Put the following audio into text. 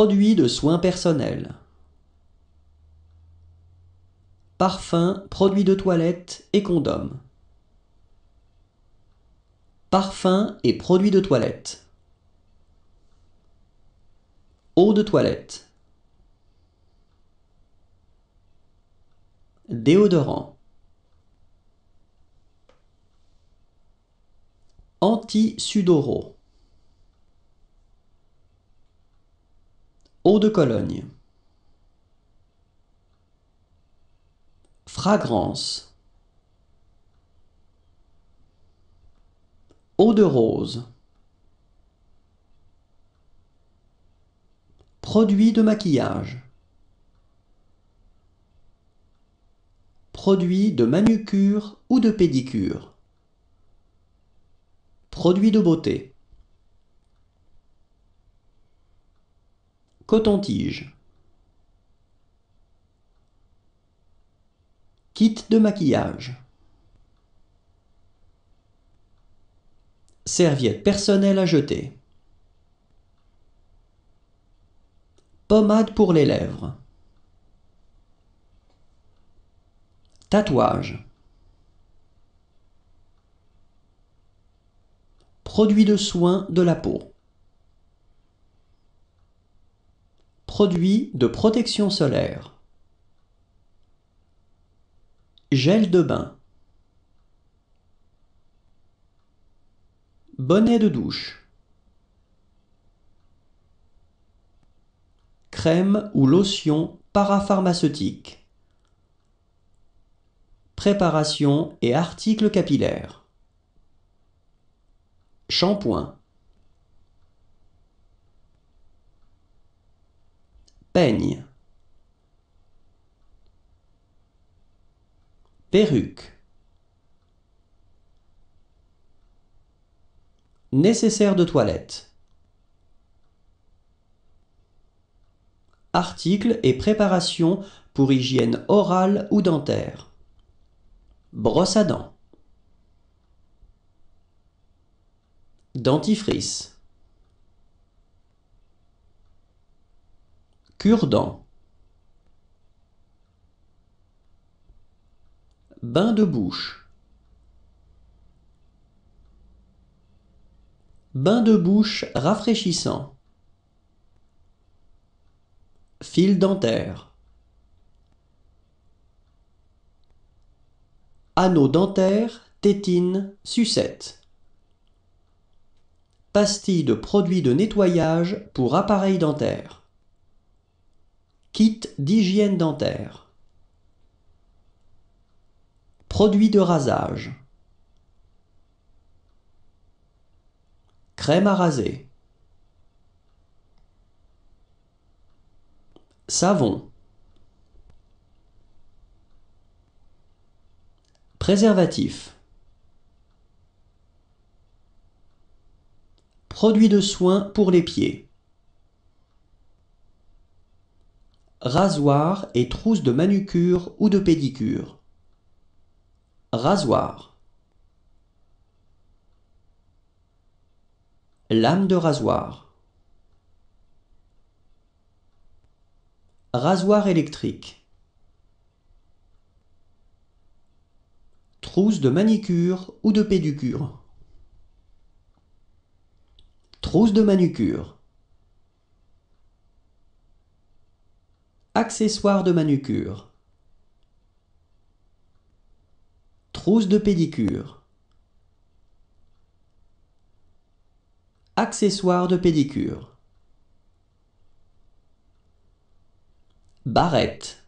Produits de soins personnels. Parfums, produits de toilette et condoms. Parfums et produits de toilette. Eau de toilette. Déodorant. Anti-sudoraux. Eau de Cologne Fragrance Eau de rose Produit de maquillage Produit de manucure ou de pédicure Produit de beauté Coton-tige. Kit de maquillage. Serviette personnelle à jeter. Pommade pour les lèvres. Tatouage. Produit de soins de la peau. Produits de protection solaire. Gel de bain. Bonnet de douche. Crème ou lotion parapharmaceutique. Préparation et articles capillaires. Shampoing. Perruque. Nécessaire de toilette. Articles et préparations pour hygiène orale ou dentaire. Brosse à dents. Dentifrice. Cure-dents. Bain de bouche. Bain de bouche rafraîchissant. Fil dentaire. Anneau dentaire, tétine, sucette. pastilles de produits de nettoyage pour appareil dentaire. Kit d'hygiène dentaire. Produit de rasage. Crème à raser. Savon. Préservatif. Produit de soins pour les pieds. Rasoir et trousse de manucure ou de pédicure. Rasoir. Lame de rasoir. Rasoir électrique. Trousse de manicure ou de pédicure. Trousse de manucure. Accessoires de manucure. Trousse de pédicure. Accessoires de pédicure. Barrette.